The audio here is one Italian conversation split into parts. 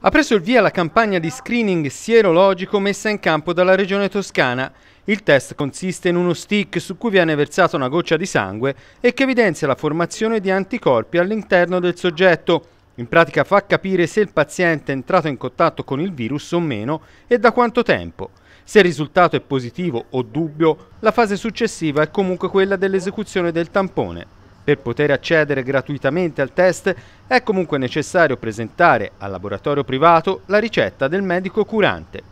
Ha preso il via la campagna di screening sierologico messa in campo dalla Regione Toscana. Il test consiste in uno stick su cui viene versata una goccia di sangue e che evidenzia la formazione di anticorpi all'interno del soggetto. In pratica fa capire se il paziente è entrato in contatto con il virus o meno e da quanto tempo. Se il risultato è positivo o dubbio, la fase successiva è comunque quella dell'esecuzione del tampone. Per poter accedere gratuitamente al test è comunque necessario presentare al laboratorio privato la ricetta del medico curante.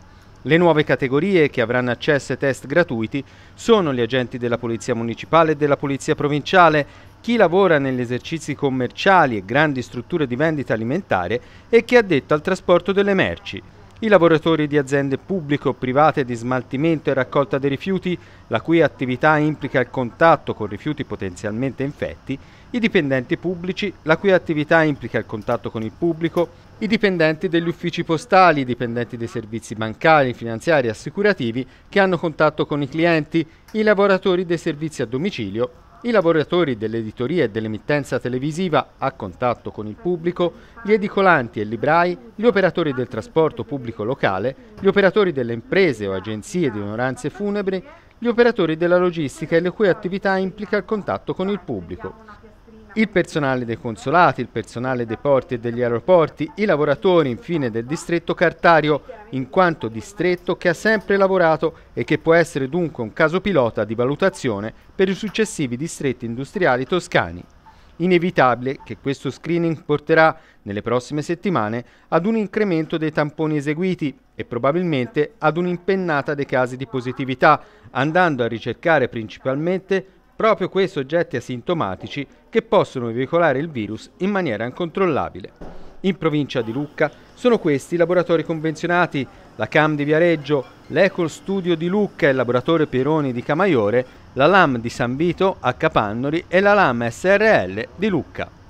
Le nuove categorie che avranno accesso ai test gratuiti sono gli agenti della Polizia Municipale e della Polizia Provinciale, chi lavora negli esercizi commerciali e grandi strutture di vendita alimentare e chi è addetto al trasporto delle merci. I lavoratori di aziende pubbliche o private di smaltimento e raccolta dei rifiuti, la cui attività implica il contatto con rifiuti potenzialmente infetti, i dipendenti pubblici, la cui attività implica il contatto con il pubblico, i dipendenti degli uffici postali, i dipendenti dei servizi bancari, finanziari e assicurativi che hanno contatto con i clienti, i lavoratori dei servizi a domicilio i lavoratori dell'editoria e dell'emittenza televisiva a contatto con il pubblico, gli edicolanti e librai, gli operatori del trasporto pubblico locale, gli operatori delle imprese o agenzie di onoranze funebri, gli operatori della logistica e le cui attività implica il contatto con il pubblico. Il personale dei consolati, il personale dei porti e degli aeroporti, i lavoratori infine del distretto cartario, in quanto distretto che ha sempre lavorato e che può essere dunque un caso pilota di valutazione per i successivi distretti industriali toscani. Inevitabile che questo screening porterà, nelle prossime settimane, ad un incremento dei tamponi eseguiti e probabilmente ad un'impennata dei casi di positività, andando a ricercare principalmente proprio quei soggetti asintomatici che possono veicolare il virus in maniera incontrollabile. In provincia di Lucca sono questi i laboratori convenzionati, la CAM di Viareggio, l'Ecol Studio di Lucca e il laboratorio Pieroni di Camaiore, la LAM di San Vito a Capannori e la LAM SRL di Lucca.